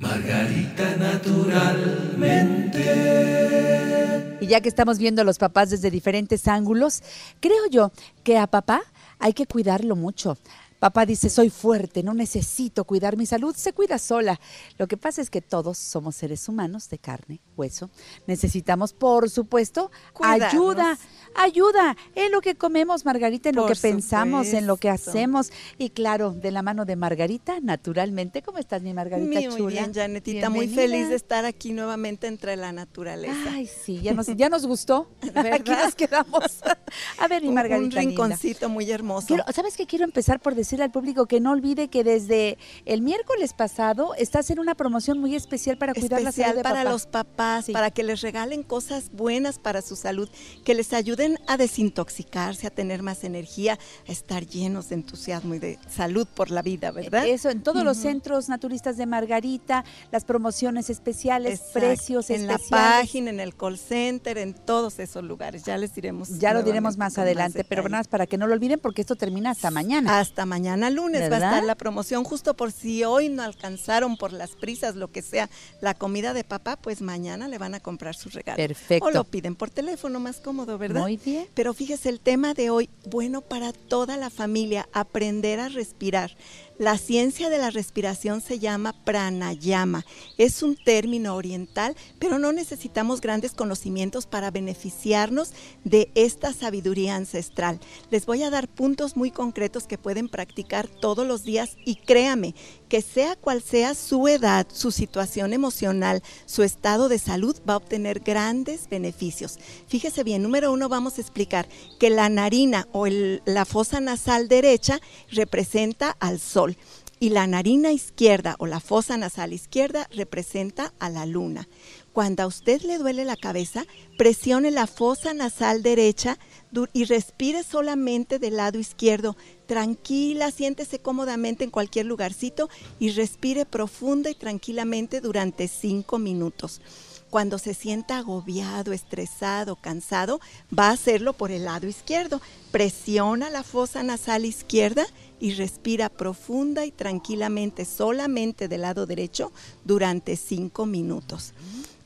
Margarita naturalmente. Y ya que estamos viendo a los papás desde diferentes ángulos, creo yo que a papá hay que cuidarlo mucho. Papá dice, soy fuerte, no necesito cuidar mi salud, se cuida sola. Lo que pasa es que todos somos seres humanos de carne, hueso. Necesitamos, por supuesto, ayuda, ayuda en lo que comemos, Margarita, en lo que pensamos, en lo que hacemos. Y claro, de la mano de Margarita, naturalmente. ¿Cómo estás, mi Margarita muy, chula? Muy bien, Janetita, muy feliz de estar aquí nuevamente entre la naturaleza. Ay, sí, ya nos, ya nos gustó. Aquí nos quedamos. A ver, mi Margarita. Un, rinconcito muy hermoso. ¿Sabes qué? Quiero empezar por decir decirle al público que no olvide que desde el miércoles pasado estás en una promoción muy especial para cuidar la salud de para los papás, para que les regalen cosas buenas para su salud, que les ayuden a desintoxicarse, a tener más energía, a estar llenos de entusiasmo y de salud por la vida, ¿verdad? Eso, en todos los centros naturistas de Margarita, las promociones especiales, precios en especiales. En la página, en el call center, en todos esos lugares. Ya les diremos. Ya lo diremos más adelante, pero nada más para que no lo olviden porque esto termina hasta mañana. Hasta mañana mañana lunes va a estar la promoción, justo por si hoy no alcanzaron por las prisas, lo que sea, la comida de papá, pues mañana le van a comprar su regalo. Perfecto. O lo piden por teléfono, más cómodo, ¿verdad? Muy bien. Pero fíjese el tema de hoy, bueno para toda la familia, aprender a respirar. La ciencia de la respiración se llama pranayama. Es un término oriental, pero no necesitamos grandes conocimientos para beneficiarnos de esta sabiduría ancestral. Les voy a dar puntos muy concretos que pueden practicar todos los días y créame que sea cual sea su edad, su situación emocional, su estado de salud, va a obtener grandes beneficios. Fíjese bien, número uno vamos a explicar que la narina o la fosa nasal derecha representa al sol y la narina izquierda o la fosa nasal izquierda representa a la luna. Cuando a usted le duele la cabeza, presione la fosa nasal derecha y respire solamente del lado izquierdo. Tranquila, siéntese cómodamente en cualquier lugarcito y respire profunda y tranquilamente durante cinco minutos. Cuando se sienta agobiado, estresado, cansado, va a hacerlo por el lado izquierdo. Presiona la fosa nasal izquierda y respira profunda y tranquilamente solamente del lado derecho durante cinco minutos.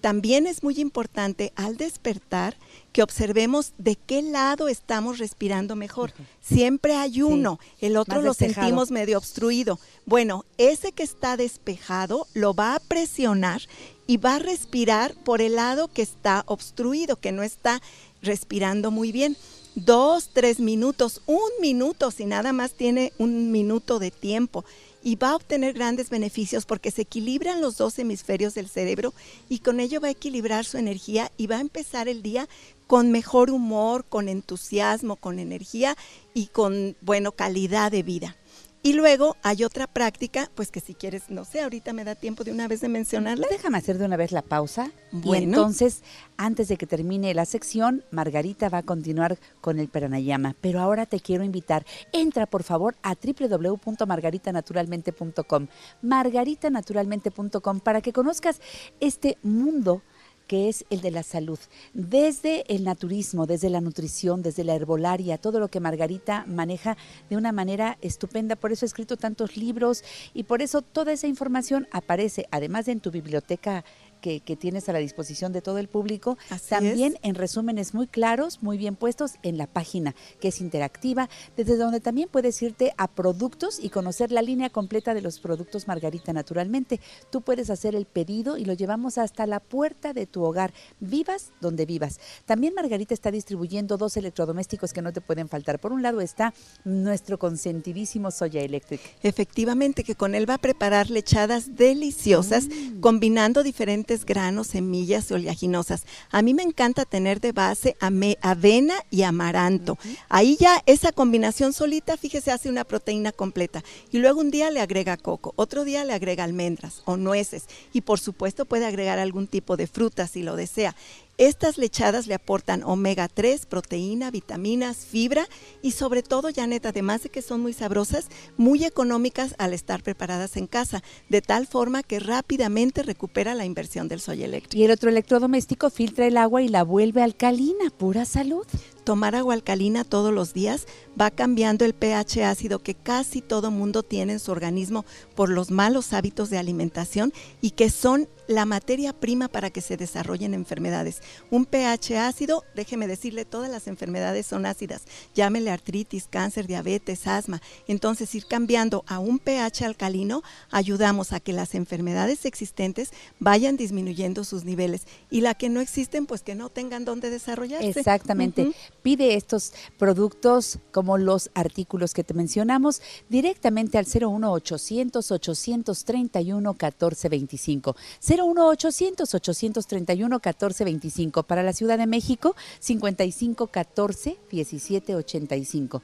También es muy importante al despertar que observemos de qué lado estamos respirando mejor. Siempre hay uno, el otro lo sentimos medio obstruido. Bueno, ese que está despejado lo va a presionar y va a respirar por el lado que está obstruido, que no está respirando muy bien. Dos, tres minutos, un minuto, si nada más tiene un minuto de tiempo y va a obtener grandes beneficios porque se equilibran los dos hemisferios del cerebro y con ello va a equilibrar su energía y va a empezar el día con mejor humor, con entusiasmo, con energía y con, bueno, calidad de vida. Y luego hay otra práctica, pues que si quieres, no sé, ahorita me da tiempo de una vez de mencionarla. Déjame hacer de una vez la pausa. Bueno. Y entonces, antes de que termine la sección, Margarita va a continuar con el pranayama, Pero ahora te quiero invitar. Entra, por favor, a www.margaritanaturalmente.com. Margaritanaturalmente.com para que conozcas este mundo que es el de la salud. Desde el naturismo, desde la nutrición, desde la herbolaria, todo lo que Margarita maneja de una manera estupenda. Por eso ha escrito tantos libros y por eso toda esa información aparece, además de en tu biblioteca que, tienes a la disposición de todo el público, también en resúmenes muy claros, muy bien puestos en la página, que es interactiva, desde donde también puedes irte a productos y conocer la línea completa de los productos Margarita naturalmente. Tú puedes hacer el pedido y lo llevamos hasta la puerta de tu hogar, vivas donde vivas. También Margarita está distribuyendo dos electrodomésticos que no te pueden faltar. Por un lado está nuestro consentidísimo Soya Electric. Efectivamente, que con él va a preparar lechadas deliciosas, mm. combinando diferentes granos, semillas y oleaginosas. A mí me encanta tener de base avena y amaranto. Ahí ya esa combinación solita, fíjese, hace una proteína completa. Y luego un día le agrega coco, otro día le agrega almendras o nueces. Y por supuesto puede agregar algún tipo de fruta si lo desea. Estas lechadas le aportan omega 3, proteína, vitaminas, fibra y sobre todo, Janet, además de que son muy sabrosas, muy económicas al estar preparadas en casa, de tal forma que rápidamente recupera la inversión del soy eléctrico. Y el otro electrodoméstico filtra el agua y la vuelve alcalina, pura salud tomar agua alcalina todos los días va cambiando el pH ácido que casi todo mundo tiene en su organismo por los malos hábitos de alimentación y que son la materia prima para que se desarrollen enfermedades. Un pH ácido, déjeme decirle, todas las enfermedades son ácidas. Llámele artritis, cáncer, diabetes, asma. Entonces, ir cambiando a un pH alcalino ayudamos a que las enfermedades existentes vayan disminuyendo sus niveles y la que no existen, pues que no tengan dónde desarrollarse. Exactamente. Pide estos productos como los artículos que te mencionamos directamente al 01800 831 1425. 01800 831 1425 para la Ciudad de México 5514 14 17 85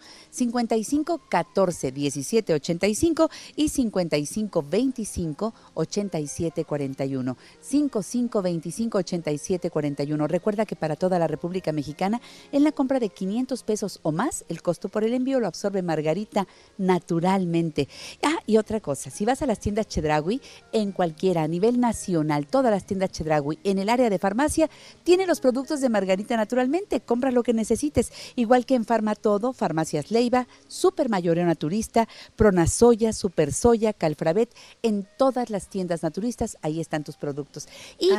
y 55 5525 8741. 5525 8741. Recuerda que para toda la República Mexicana en la compra de 500 pesos o más, el costo por el envío lo absorbe Margarita naturalmente. Ah, y otra cosa, si vas a las tiendas Chedragui, en cualquiera, a nivel nacional, todas las tiendas Chedragui, en el área de farmacia, tiene los productos de Margarita naturalmente, compra lo que necesites, igual que en Farma todo, Farmacias Leiva, Super Mayoreo Naturista, Pronasoya, Super Soya, Calfravet, en todas las tiendas naturistas, ahí están tus productos. Y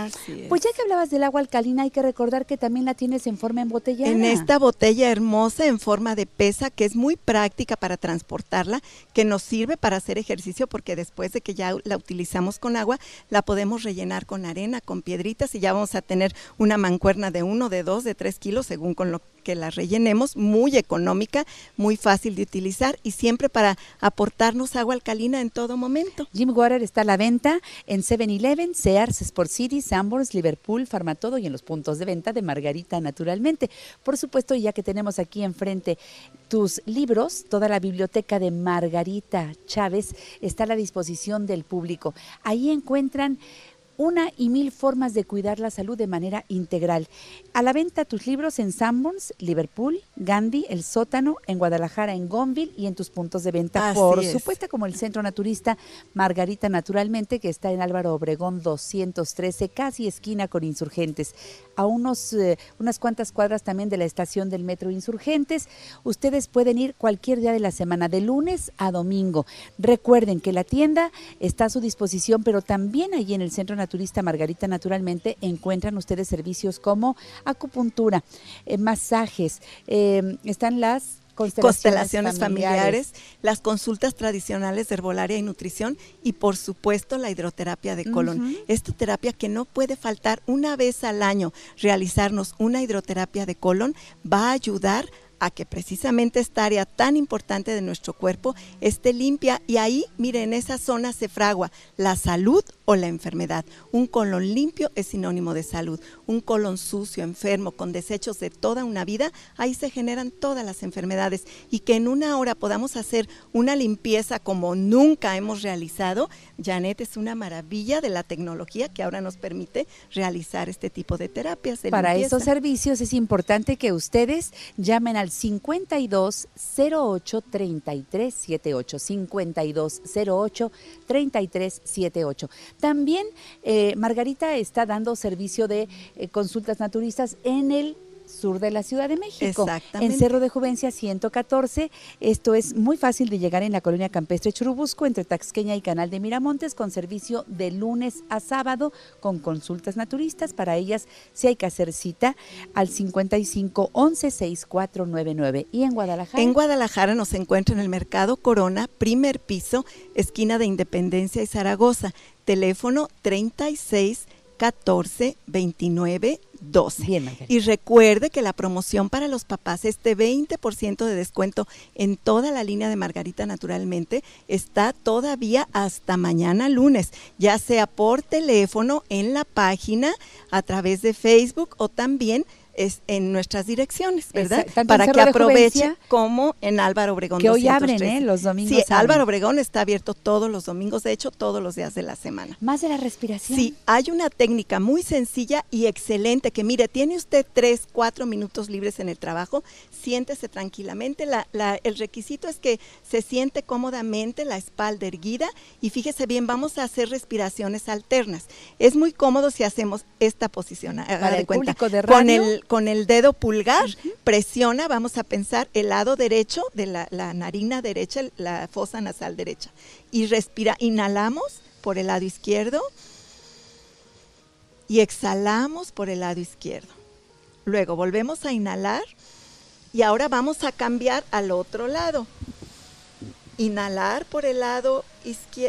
pues ya que hablabas del agua alcalina, hay que recordar que también la tienes en forma embotellada. En esta botella hermosa en forma de pesa que es muy práctica para transportarla, que nos sirve para hacer ejercicio porque después de que ya la utilizamos con agua, la podemos rellenar con arena, con piedritas y ya vamos a tener una mancuerna de uno, de dos, de tres kilos según con lo que la rellenemos, muy económica, muy fácil de utilizar y siempre para aportarnos agua alcalina en todo momento. Jim Water está a la venta en 7-Eleven, Sears, Sport City, Sanborns, Liverpool, Farmatodo y en los puntos de venta de Margarita naturalmente. Por supuesto, ya que tenemos aquí enfrente tus libros, toda la biblioteca de Margarita Chávez está a la disposición del público. Ahí encuentran una y mil formas de cuidar la salud de manera integral. A la venta tus libros en Sanborns, Liverpool, Gandhi, El Sótano, en Guadalajara, en Gonville y en tus puntos de venta. por supuesto, como el Centro Naturista Margarita Naturalmente, que está en Álvaro Obregón 213, casi esquina con Insurgentes. A unos, eh, unas cuantas cuadras también de la estación del Metro Insurgentes. Ustedes pueden ir cualquier día de la semana, de lunes a domingo. Recuerden que la tienda está a su disposición, pero también allí en el Centro Naturista turista Margarita Naturalmente encuentran ustedes servicios como acupuntura, eh, masajes, eh, están las constelaciones, familiares. las consultas tradicionales de herbolaria y nutrición y por supuesto la hidroterapia de colon. Esta terapia que no puede faltar una vez al año, realizarnos una hidroterapia de colon va a ayudar a que precisamente esta área tan importante de nuestro cuerpo esté limpia y ahí, miren, en esa zona se fragua la salud o la enfermedad. Un colon limpio es sinónimo de salud. Un colon sucio, enfermo, con desechos de toda una vida, ahí se generan todas las enfermedades. Y que en una hora podamos hacer una limpieza como nunca hemos realizado, Janet, es una maravilla de la tecnología que ahora nos permite realizar este tipo de terapias. Para estos servicios es importante que ustedes llamen al 52 08 33 78 52 08 33 78 también eh, Margarita está dando servicio de eh, consultas naturistas en el sur de la Ciudad de México. Exactamente. En Cerro de Juvencia 114. Esto es muy fácil de llegar en la colonia campestre Churubusco, entre Taxqueña y Canal de Miramontes, con servicio de lunes a sábado, con consultas naturistas. Para ellas, si hay que hacer cita, al 55 11 6499. ¿Y en Guadalajara? En Guadalajara nos encuentra en el Mercado Corona, primer piso, esquina de Independencia y Zaragoza. Teléfono 36 14 29 12. y recuerde que la promoción para los papás, este 20% de descuento en toda la línea de Margarita Naturalmente, está todavía hasta mañana lunes, ya sea por teléfono, en la página, a través de Facebook o también es en nuestras direcciones, ¿verdad? Para que aproveche como en Álvaro Obregón. Que hoy abren, ¿eh? Los domingos. Sí, Álvaro Obregón está abierto todos los domingos, de hecho, todos los días de la semana. Más de la respiración. Sí, hay una técnica muy sencilla y excelente que, mire, tiene usted tres, cuatro minutos libres en el trabajo, siéntese tranquilamente. La, el requisito es que se siente cómodamente, la espalda erguida y fíjese bien, vamos a hacer respiraciones alternas. Es muy cómodo si hacemos esta posición. Para el Público de radio, con con el dedo pulgar, presiona, vamos a pensar, el lado derecho de la, la narina derecha, la fosa nasal derecha. Y respira, inhalamos por el lado izquierdo y exhalamos por el lado izquierdo. Luego volvemos a inhalar y ahora vamos a cambiar al otro lado. Inhalar por el lado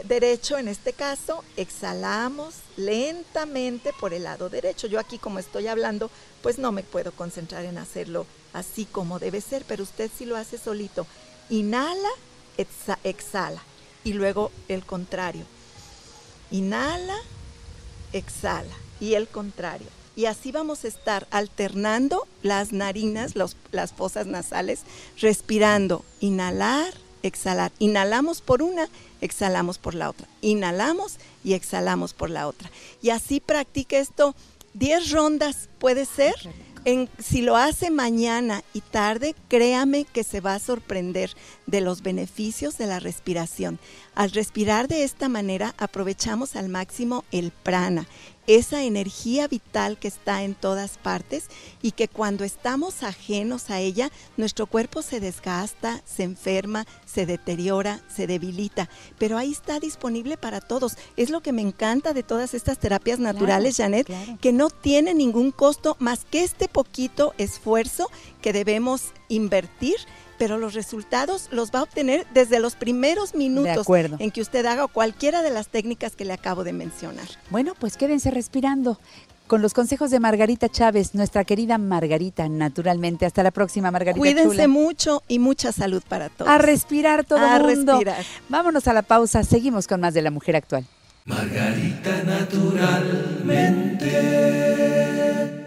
derecho en este caso, exhalamos lentamente por el lado derecho. Yo aquí como estoy hablando, pues no me puedo concentrar en hacerlo así como debe ser, pero usted si lo hace solito, inhala, exhala y luego el contrario. Inhala, exhala y el contrario. Y así vamos a estar alternando las narinas, las fosas nasales, respirando, inhalar, exhalar. Inhalamos por una, exhalamos por la otra. Inhalamos, y exhalamos por la otra. Y así practica esto 10 rondas, puede ser. En, si lo hace mañana y tarde, créame que se va a sorprender de los beneficios de la respiración. Al respirar de esta manera, aprovechamos al máximo el prana, esa energía vital que está en todas partes y que cuando estamos ajenos a ella, nuestro cuerpo se desgasta, se enferma, se deteriora, se debilita, pero ahí está disponible para todos. Es lo que me encanta de todas estas terapias naturales, Janet, que no tiene ningún costo más que este poquito esfuerzo que debemos invertir pero los resultados los va a obtener desde los primeros minutos en que usted haga cualquiera de las técnicas que le acabo de mencionar. Bueno, pues quédense respirando con los consejos de Margarita Chávez, nuestra querida Margarita, naturalmente. Hasta la próxima, Margarita. Cuídense mucho y mucha salud para todos. A respirar todo a mundo. Respirar. Vámonos a la pausa. Seguimos con más de la mujer actual. Margarita, naturalmente.